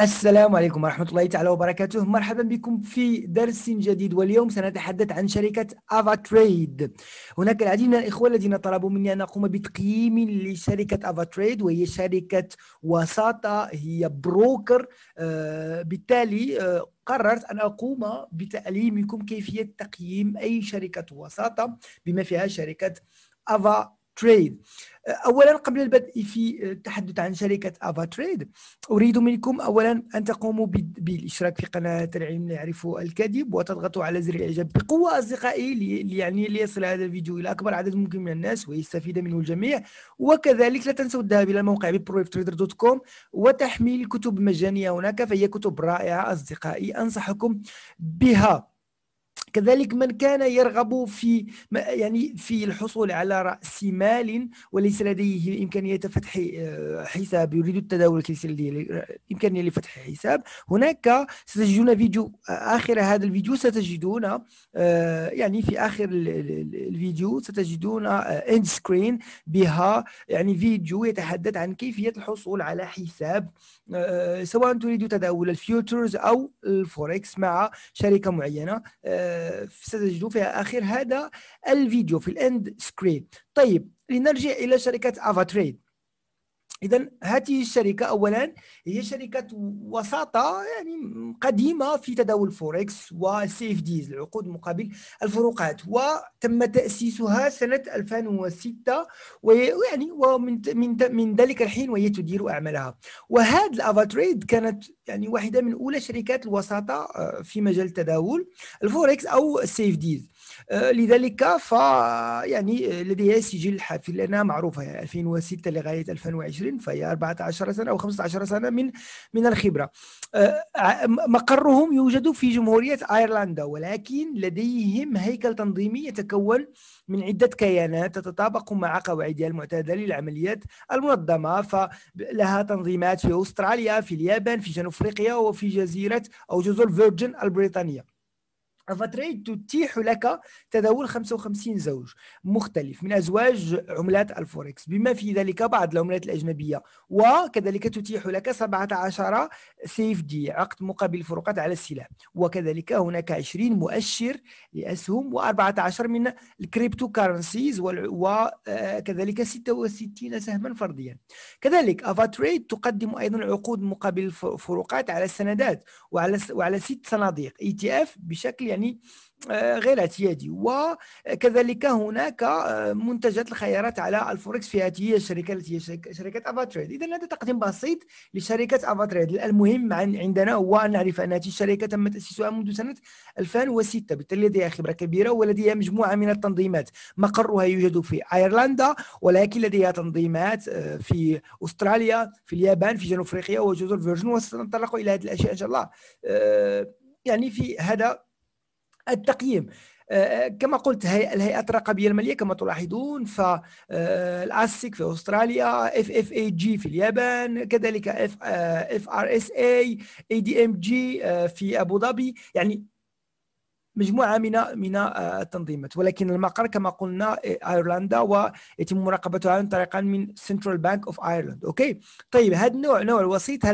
السلام عليكم ورحمة الله تعالى وبركاته مرحبا بكم في درس جديد واليوم سنتحدث عن شركة أفا تريد هناك العديد من الإخوة الذين طلبوا مني أن أقوم بتقييم لشركة أفا تريد وهي شركة وساطة هي بروكر آه، بالتالي آه، قررت أن أقوم بتعليمكم كيفية تقييم أي شركة وساطة بما فيها شركة أفا تريد اولا قبل البدء في التحدث عن شركه افا تريد اريد منكم اولا ان تقوموا بالاشتراك في قناه العلم لا يعرف الكذب وتضغطوا على زر الاعجاب بقوه اصدقائي يعني ليصل هذا الفيديو الى اكبر عدد ممكن من الناس ويستفيد منه الجميع وكذلك لا تنسوا الذهاب الى الموقع كوم وتحميل كتب مجانيه هناك فهي كتب رائعه اصدقائي انصحكم بها كذلك من كان يرغب في يعني في الحصول على رأس مال وليس لديه إمكانية فتح آه، حساب يريد التداول ليس لديه إمكانية لفتح حساب هناك ستجدون فيديو آه، آخر هذا الفيديو ستجدون آه، يعني في آخر الفيديو ستجدون اند سكرين بها يعني فيديو يتحدث عن كيفية الحصول على حساب سواء تريد تداول الفيوتشرز أو الفوركس مع شركة معينة ستجدوا اخر هذا الفيديو في الاند سكرين طيب لنرجع الى شركه افاتريد إذا هذه الشركة أولا هي شركة وساطة يعني قديمة في تداول الفوركس والسيف ديز العقود مقابل الفروقات وتم تأسيسها سنة 2006 ويعني ومن من من ذلك الحين وهي تدير أعمالها وهذا الأفاتريد كانت يعني واحدة من أولى شركات الوساطة آه، في مجال التداول الفوركس أو السيف ديز آه، لذلك ف يعني آه، لديها سجل حافل لانها معروفه آه، يعني 2006 لغايه 2020 فهي 14 سنه او 15 سنه من من الخبره مقرهم يوجد في جمهوريه ايرلندا ولكن لديهم هيكل تنظيمي يتكون من عده كيانات تتطابق مع قواعدها المعتاده للعمليات المنظمه فلها تنظيمات في استراليا في اليابان في جنوب افريقيا وفي جزيره او جزر فيرجن البريطانيه افاتريد تتيح لك تداول 55 زوج مختلف من أزواج عملات الفوركس بما في ذلك بعض العملات الأجنبية وكذلك تتيح لك 17 سيف دي عقد مقابل فروقات على السلع وكذلك هناك 20 مؤشر لأسهم و14 من الكريبتو كارنسيز وكذلك 66 سهما فرديا كذلك أفاتريد تقدم أيضا عقود مقابل فروقات على السندات وعلى وعلى ست صناديق اي تي اف بشكل يعني يعني آه، غير اعتيادي وكذلك هناك آه، منتجات الخيارات على الفوركس في هذه الشركه التي هي شركه افاتريد اذا هذا تقديم بسيط لشركه افاتريد المهم عندنا هو ان نعرف ان هذه الشركه تم تاسيسها منذ سنه 2006 بالتالي لديها خبره كبيره ولديها مجموعه من التنظيمات مقرها يوجد في ايرلندا ولكن لديها تنظيمات آه، في استراليا في اليابان في جنوب افريقيا وجزر فيرجن وسنتطرق الى هذه الاشياء ان شاء الله يعني في هذا التقييم آه، آه، كما قلت الهيئات الرقابية المالية كما تلاحظون آه، الاسيك في أستراليا اف اف اي جي في اليابان كذلك اف ار اس اي اي دي ام جي في أبو ظبي يعني مجموعه من من التنظيمات ولكن المقر كما قلنا ايرلندا ويتم مراقبتها عن طريق من سنترال بانك اوف ايرلند اوكي طيب هذا النوع نوع الوسيط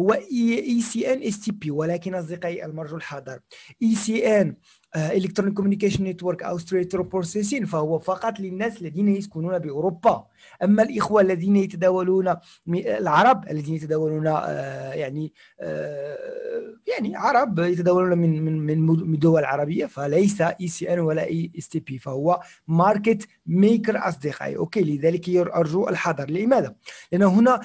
هو اي سي ان اس تي بي ولكن اصدقائي المرجو الحاضر اي سي ان الكترونيك كوميونيكيشن نتورك او ستريت بروسيسين فهو فقط للناس الذين يسكنون باوروبا اما الاخوه الذين يتداولون العرب الذين يتداولون آه، يعني آه، يعني عرب يتداولون من من من دول عربيه فليس اي سي ان ولا اي اس تي بي فهو ماركت ميكر أصدقائي أوكي لذلك أرجو الحذر لماذا؟ لأن هنا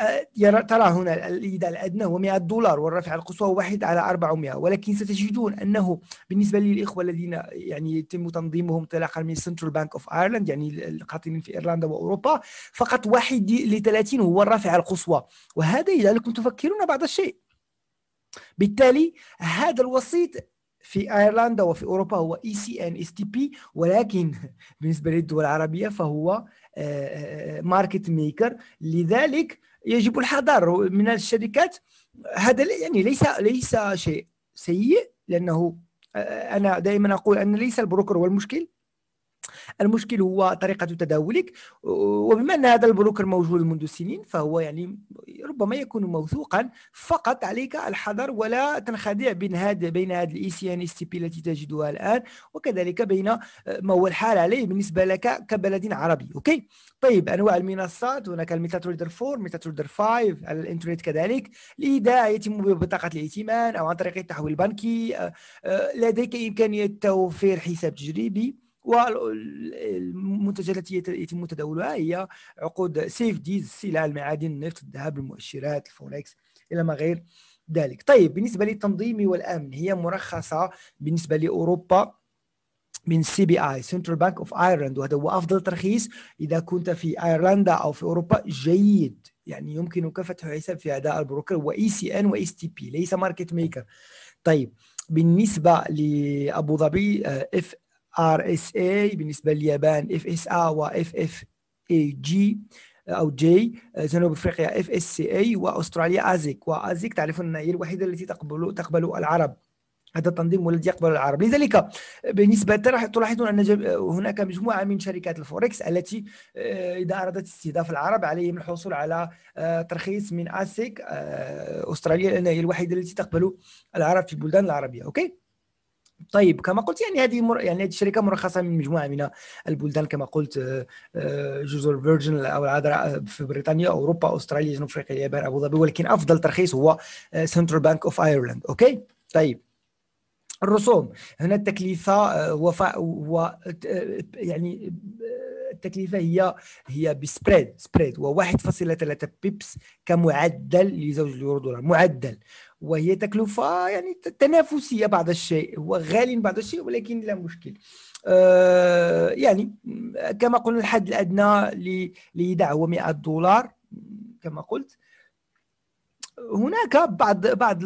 آه، يرى ترى هنا الإيداع الأدنى هو 100 دولار والرفع القصوى واحد على 400 ولكن ستجدون أنه بالنسبة للإخوة الذين يعني يتم تنظيمهم انطلاقا من سنترال بانك أوف أيرلند يعني القاطنين في إيرلندا وأوروبا فقط واحد ل 30 هو الرفع القصوى وهذا يجعلكم تفكرون بعض الشيء بالتالي هذا الوسيط في ايرلندا وفي اوروبا هو اي سي ان اس تي بي ولكن بالنسبه للدول العربيه فهو ماركت آه، ميكر آه، آه، لذلك يجب الحذر من الشركات هذا يعني ليس ليس شيء سيء لانه انا دائما اقول ان ليس البروكر هو المشكل المشكل هو طريقه تداولك وبما ان هذا البروكر موجود منذ سنين فهو يعني ربما يكون موثوقا فقط عليك الحذر ولا تنخدع بين هذا بين هذا الاي سي ان اس تي بي التي تجدها الان وكذلك بين آه، ما هو الحال عليه بالنسبه لك كبلد عربي اوكي طيب انواع المنصات هناك الميتات 4 ميتات 5 على الانترنت كذلك الايداع يتم ببطاقه الائتمان او عن طريق التحويل البنكي آه، آه، لديك امكانيه توفير حساب تجريبي والمنتجات التي يتم تداولها هي عقود سيف ديز السلع المعادن النفط الذهب المؤشرات الفوركس الى ما غير ذلك طيب بالنسبه للتنظيم والامن هي مرخصه بالنسبه لاوروبا من سي بي اي سنترال بانك اوف ايرلند وهذا هو افضل ترخيص اذا كنت في ايرلندا او في اوروبا جيد يعني يمكنك فتح حساب في هذا البروكر واي سي ان واي اس تي بي ليس ماركت ميكر طيب بالنسبه لابو ظبي اف آه، اي بالنسبة لليابان ا و جي آه، أو جي آه، جنوب أفريقيا اي وأستراليا أزيك وأزيك تعرفون هي الوحيدة التي تقبل تقبل العرب هذا التنظيم الذي يقبل العرب لذلك آه، بالنسبة تلاحظون أن هناك مجموعة من شركات الفوركس التي إذا أرادت استهداف العرب عليهم الحصول على ترخيص من أسيك أستراليا لان هي الوحيدة التي تقبل العرب في البلدان العربية أوكي طيب كما قلت يعني هذه مر... يعني هذه الشركه مرخصه من مجموعه من البلدان كما قلت آه، آه، جزر فيرجن او العذراء آه، في بريطانيا اوروبا استراليا جنوب افريقيا اليابان ابو ظبي ولكن افضل ترخيص هو سنترال بانك اوف ايرلند اوكي طيب الرسوم هنا التكلفه وفاء و يعني التكلفه هي هي بسبريد سبريد هو 1.3 بيبس كمعدل لزوج اليورو دولار معدل وهي تكلفة يعني تنافسية بعض الشيء هو غالي بعض الشيء ولكن لا مشكل آه، يعني كما قلنا الحد الأدنى لدعوة هو 100 دولار كما قلت هناك بعض بعض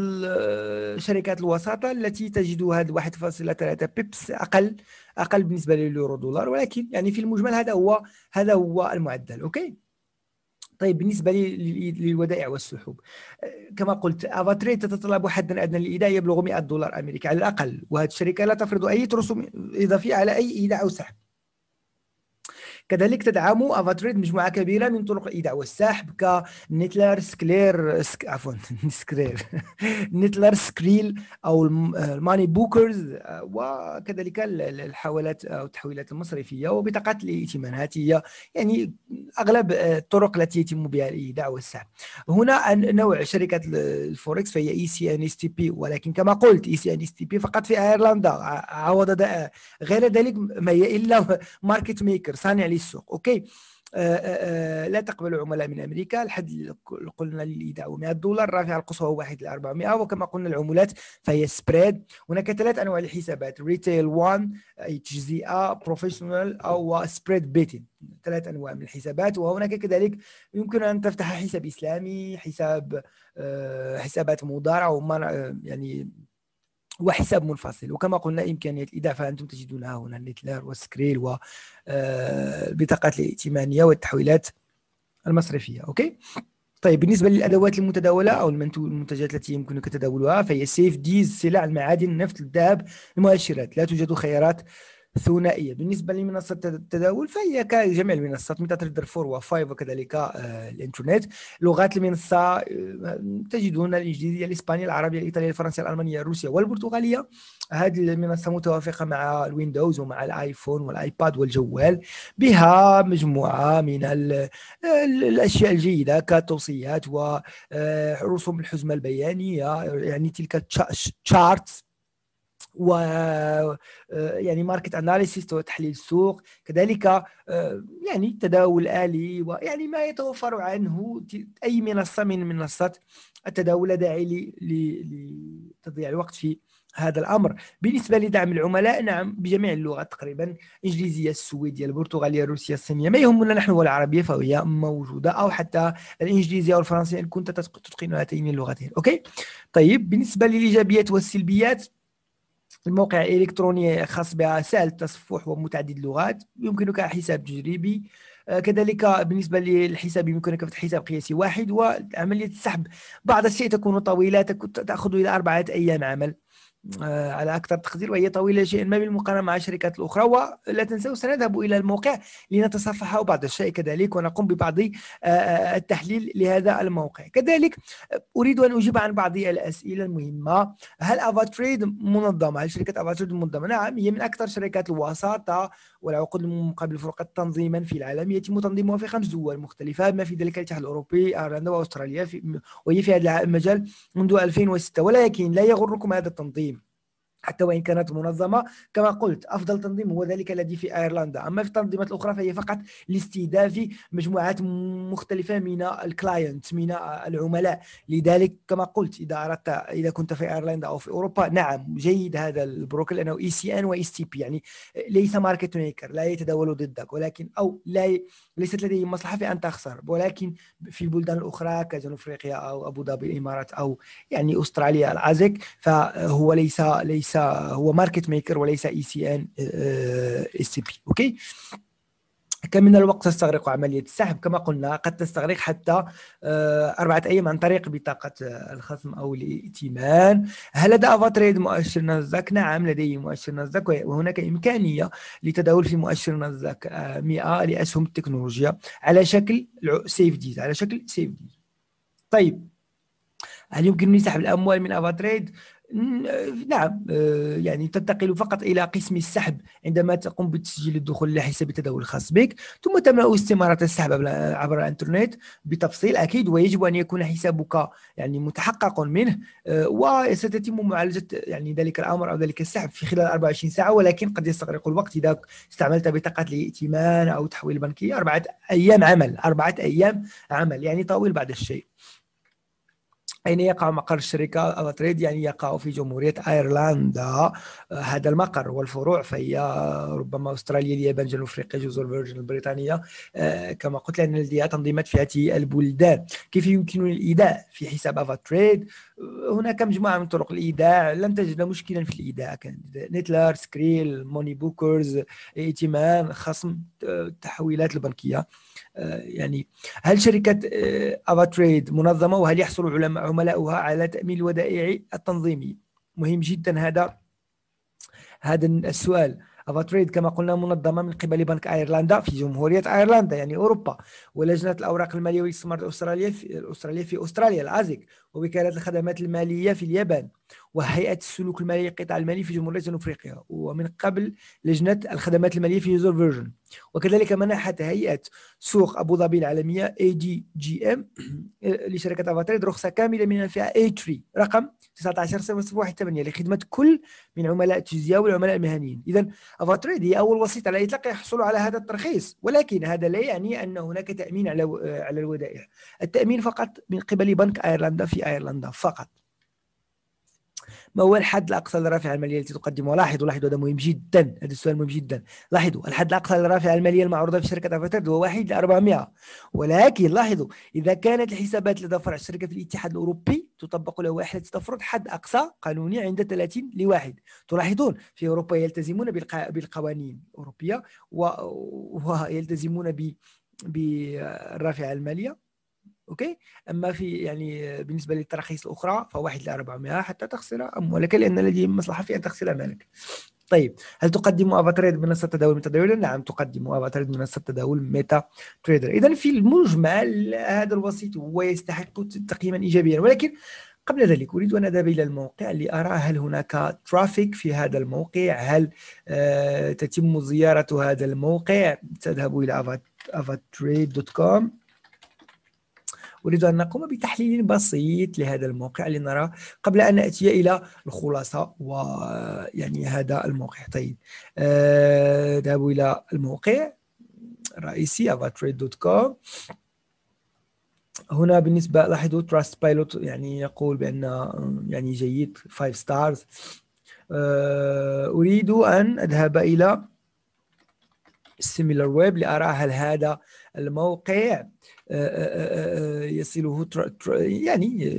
شركات الوساطة التي تجد هذا 1.3 بيبس أقل أقل بالنسبة لليورو دولار ولكن يعني في المجمل هذا هو هذا هو المعدل أوكي طيب بالنسبه للودائع والسحوب آه، كما قلت افاتريد تتطلب حدا ادنى للايداع يبلغ 100 دولار امريكي على الاقل وهذه الشركه لا تفرض اي رسوم اضافيه على اي ايداع او سحب كذلك تدعم افاتريد مجموعه كبيره من طرق الايداع والسحب كنيتلر سكلير سك... عفوا سكرير نيتلر سكريل او الماني آه، بوكرز آه، وكذلك الحوالات آه، او التحويلات المصرفيه وبطاقات الائتمانات هي يعني اغلب الطرق التي يتم بها الايداع والسحب هنا نوع شركه الفوركس فهي اي سي ان اس تي بي ولكن كما قلت اي سي ان اس تي بي فقط في ايرلندا عوض غير ذلك ما هي الا ماركت ميكر صانع للسوق اوكي آه، آه، آه، لا تقبل عملاء من امريكا الحد قلنا اللي دعوا 100 دولار رافع القصوى واحد ل 400 وكما قلنا العملات فهي سبريد هناك ثلاث انواع الحسابات ريتيل 1 ا بروفيشنال او سبريد بيتين ثلاث انواع من الحسابات وهناك كذلك يمكن ان تفتح حساب اسلامي حساب حسابات مضارعه يعني وحساب منفصل وكما قلنا إمكانية الاضافه فأنتم تجدونها هنا الليتلر والسكريل والبطاقات آه، الائتمانية والتحويلات المصرفية أوكي طيب بالنسبة للأدوات المتداولة أو المنتجات التي يمكنك تداولها فهي سيف ديز سلع المعادن النفط الذهب المؤشرات لا توجد خيارات ثنائيه بالنسبه لمنصه التداول فهي كجميع المنصات مثل تريدر 4 و5 وكذلك آه، الانترنت لغات المنصه آه، تجدون الانجليزيه الاسبانيه العربيه الايطاليه الفرنسيه الالمانيه الروسيه والبرتغاليه هذه المنصه متوافقه مع الويندوز ومع الايفون والايباد والجوال بها مجموعه من الاشياء الجيده كتوصيات ورسوم آه، الحزمه البيانيه يعني تلك تشارتس و آه، يعني ماركت اناليسيس وتحليل السوق كذلك آه، يعني التداول الالي ويعني ما يتوفر عنه اي منصه من منصات التداول لا داعي لتضييع الوقت في هذا الامر بالنسبه لدعم العملاء نعم بجميع اللغات تقريبا الانجليزيه السويديه البرتغاليه الروسيه الصينيه ما يهمنا نحن والعربيه فهي موجوده او حتى الانجليزيه والفرنسيه ان كنت تتقن هاتين اللغتين اوكي طيب بالنسبه للايجابيات والسلبيات الموقع إلكتروني خاص بها سهل التصفح ومتعدد اللغات يمكنك حساب تجريبي آه، كذلك بالنسبة للحساب يمكنك فتح حساب قياسي واحد وعملية السحب بعض الشيء تكون طويلة تأخذ إلى أربعة أيام عمل آه، على أكثر تقدير وهي طويلة شيئا ما بالمقارنة مع الشركات الأخرى ولا تنسوا سنذهب إلى الموقع لنتصفح بعض الشيء كذلك ونقوم ببعض آه، آه، التحليل لهذا الموقع كذلك أريد أن أجيب عن بعض الأسئلة المهمة هل أفاتريد منظمة؟ هل شركة أفاتريد منظمة؟ نعم هي من أكثر شركات الوساطة والعقود المقابل فرقة تنظيما في العالم يتم تنظيمها في خمس دول مختلفة بما في ذلك الاتحاد الأوروبي أيرلندا وأستراليا وهي في هذا المجال منذ 2006 ولكن لا يغركم هذا التنظيم حتى وإن كانت منظمة كما قلت أفضل تنظيم هو ذلك الذي في أيرلندا أما في التنظيمات الأخرى فهي فقط لاستهداف مجموعات مختلفة من الكلاينت من العملاء لذلك كما قلت إذا أردت إذا كنت في أيرلندا أو في أوروبا نعم جيد هذا البروكر لأنه إي e سي إن وإي سي e بي يعني ليس ماركت ميكر لا يتداول ضدك ولكن أو لا ي... ليست لديه مصلحة في أن تخسر ولكن في البلدان الأخرى كجنوب أفريقيا أو أبو ظبي الإمارات أو يعني أستراليا العازك فهو ليس ليس هو ماركت ميكر وليس اي سي ان اس بي اوكي كم من الوقت تستغرق عملية السحب كما قلنا قد تستغرق حتى آه، أربعة أيام عن طريق بطاقة الخصم أو الائتمان هل لدى أفاتريد مؤشر نزك؟ نعم لديه مؤشر نزك وهناك إمكانية لتداول في مؤشر نزك 100 آه، لأسهم التكنولوجيا على شكل سيف ديز على شكل سيف ديز طيب هل يمكنني سحب الأموال من أفاتريد؟ نعم آه، يعني تنتقل فقط الى قسم السحب عندما تقوم بتسجيل الدخول الى حساب التداول الخاص بك ثم تملا استماره السحب عبر الانترنت بتفصيل اكيد ويجب ان يكون حسابك يعني متحقق منه آه، وستتم معالجه يعني ذلك الامر او ذلك السحب في خلال 24 ساعه ولكن قد يستغرق الوقت اذا استعملت بطاقه الائتمان او تحويل بنكي اربعه ايام عمل اربعه ايام عمل يعني طويل بعض الشيء أين يقع مقر الشركة أوتريد يعني يقع في جمهورية أيرلندا آه، هذا المقر والفروع فهي ربما أستراليا اليابان جنوب أفريقيا جزر فيرجن البريطانية آه، كما قلت لأن لديها تنظيمات في هذه البلدان كيف يمكنني الإيداع في حساب أوتريد هناك مجموعه من طرق الايداع لم تجد مشكلا في الايداع كان نتلر سكريل موني بوكرز ائتمان خصم آه، التحويلات البنكيه آه، يعني هل شركه آه، افاتريد منظمه وهل يحصل عملاؤها على تامين الودائع التنظيمي مهم جدا هذا هذا السؤال أفاتريد كما قلنا منظمة من قبل بنك أيرلندا في جمهورية أيرلندا يعني أوروبا ولجنة الأوراق المالية والاستثمار الأسترالية في الأسترالية في أستراليا الأزيك ووكالة الخدمات المالية في اليابان وهيئة السلوك المالي للقطاع المالي في جمهورية جنوب أفريقيا ومن قبل لجنة الخدمات المالية في يوزر فيرجن وكذلك منحت هيئة سوق أبو ظبي العالمية ADGM لشركة أفاتريد رخصة كاملة من الفئة A3 رقم 190018 لخدمة كل من عملاء تيزيا والعملاء المهنيين إذا أفاتريد هي أول وسيط على الإطلاق يحصل على هذا الترخيص ولكن هذا لا يعني أن هناك تأمين على آه، على الودائع التأمين فقط من قبل بنك أيرلندا في أيرلندا فقط ما هو الحد الاقصى للرافعه الماليه التي تقدمها لاحظوا لاحظوا هذا مهم جدا هذا السؤال مهم جدا لاحظوا الحد الاقصى للرافعه الماليه المعروضه في شركه افترد هو 1 ل 400 ولكن لاحظوا اذا كانت الحسابات لدى فرع الشركه في الاتحاد الاوروبي تطبق له واحده تفرض حد اقصى قانوني عند 30 لواحد تلاحظون في اوروبا يلتزمون بالقوانين الاوروبيه ويلتزمون ب... بالرافعه الماليه اوكي اما في يعني بالنسبه للتراخيص الاخرى فواحد ل 400 حتى تخسر اموالك لان لديهم مصلحه في ان تخسر مالك طيب هل تقدم افا تريد منصه تداول ميتا تريدر؟ نعم تقدم افا تريد منصه تداول ميتا تريدر اذا في المجمل هذا الوسيط هو يستحق تقييما ايجابيا ولكن قبل ذلك اريد ان اذهب الى الموقع لارى هل هناك ترافيك في هذا الموقع هل آه، تتم زياره هذا الموقع تذهب الى كوم أريد أن نقوم بتحليل بسيط لهذا الموقع لنرى قبل أن نأتي إلى الخلاصة ويعني هذا الموقع طيب آه، ذهبوا إلى الموقع الرئيسي avatrade.com هنا بالنسبة لاحظوا تراست بايلوت يعني يقول بأن يعني جيد 5 ستارز آه، أريد أن أذهب إلى سيميلر ويب لأرى هل هذا الموقع آه، آه، آه، يصله يعني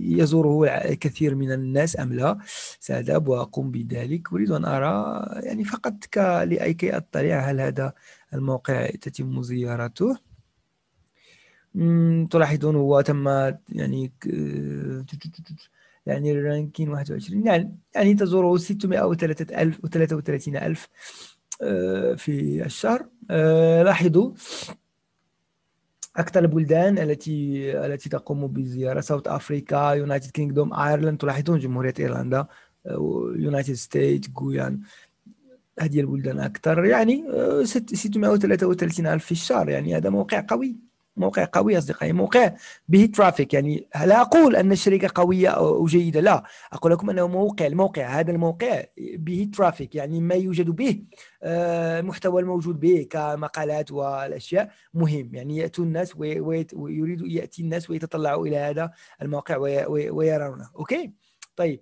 يزوره كثير من الناس أم لا سأذهب وأقوم بذلك أريد أن أرى يعني فقط كي أطلع هل هذا الموقع تتم زيارته تلاحظون هو تم يعني يعني الرانكين 21 يعني يعني تزوره 633000 33000 في الشهر لاحظوا أكثر البلدان التي التي تقوم بزيارة ساوث افريكا يونايتد كينغدوم أيرلند تلاحظون جمهورية إيرلندا يونايتد ستيت غويان هذه البلدان أكثر يعني 633 آه، ألف في الشهر يعني هذا موقع قوي موقع قوي أصدقائي موقع به ترافيك يعني لا أقول أن الشركة قوية أو جيدة لا أقول لكم أنه موقع الموقع هذا الموقع به ترافيك يعني ما يوجد به المحتوى آه، الموجود به كمقالات والأشياء مهم يعني ياتون الناس ويريد يأتي الناس ويتطلعوا إلى هذا الموقع ويرونه أوكي طيب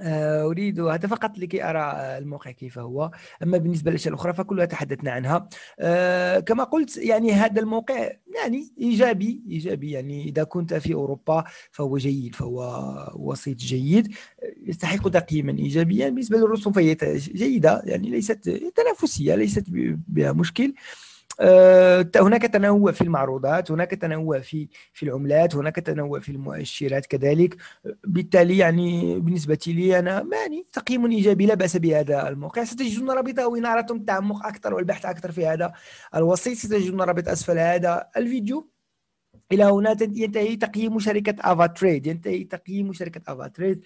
آه، اريد هذا فقط لكي ارى آه، الموقع كيف هو اما بالنسبه للاشياء الاخرى فكلها تحدثنا عنها آه، كما قلت يعني هذا الموقع يعني ايجابي ايجابي يعني اذا كنت في اوروبا فهو جيد فهو وسيط جيد يستحق تقييما ايجابيا بالنسبه للرسوم فهي جيده يعني ليست تنافسيه ليست بها مشكل أه آه، هناك تنوع في المعروضات هناك تنوع في في العملات هناك تنوع في المؤشرات كذلك بالتالي يعني بالنسبه لي انا يعني تقييم ايجابي لا باس بهذا الموقع ستجدون رابطه وإن اردتم التعمق اكثر والبحث اكثر في هذا الوسيط ستجدون رابط اسفل هذا الفيديو الى هنا ينتهي تقييم شركه افا تريد ينتهي تقييم شركه افا تريد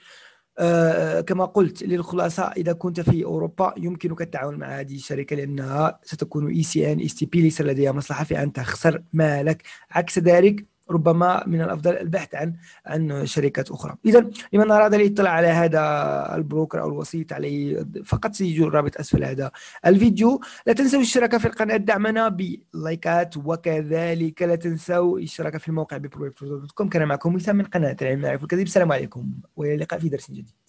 آه، كما قلت للخلاصه اذا كنت في اوروبا يمكنك التعاون مع هذه الشركه لانها ستكون اي سي ان إي سي بي ليس لديها مصلحه في ان تخسر مالك عكس ذلك ربما من الافضل البحث عن عن شركات اخرى اذا لمن اراد الاطلاع على هذا البروكر او الوسيط عليه فقط سيجد الرابط اسفل هذا الفيديو لا تنسوا الاشتراك في القناه دعمنا بلايكات وكذلك لا تنسوا الاشتراك في الموقع كوم كان معكم وسام من قناه العلم يعرف الكذب السلام عليكم والى اللقاء في درس جديد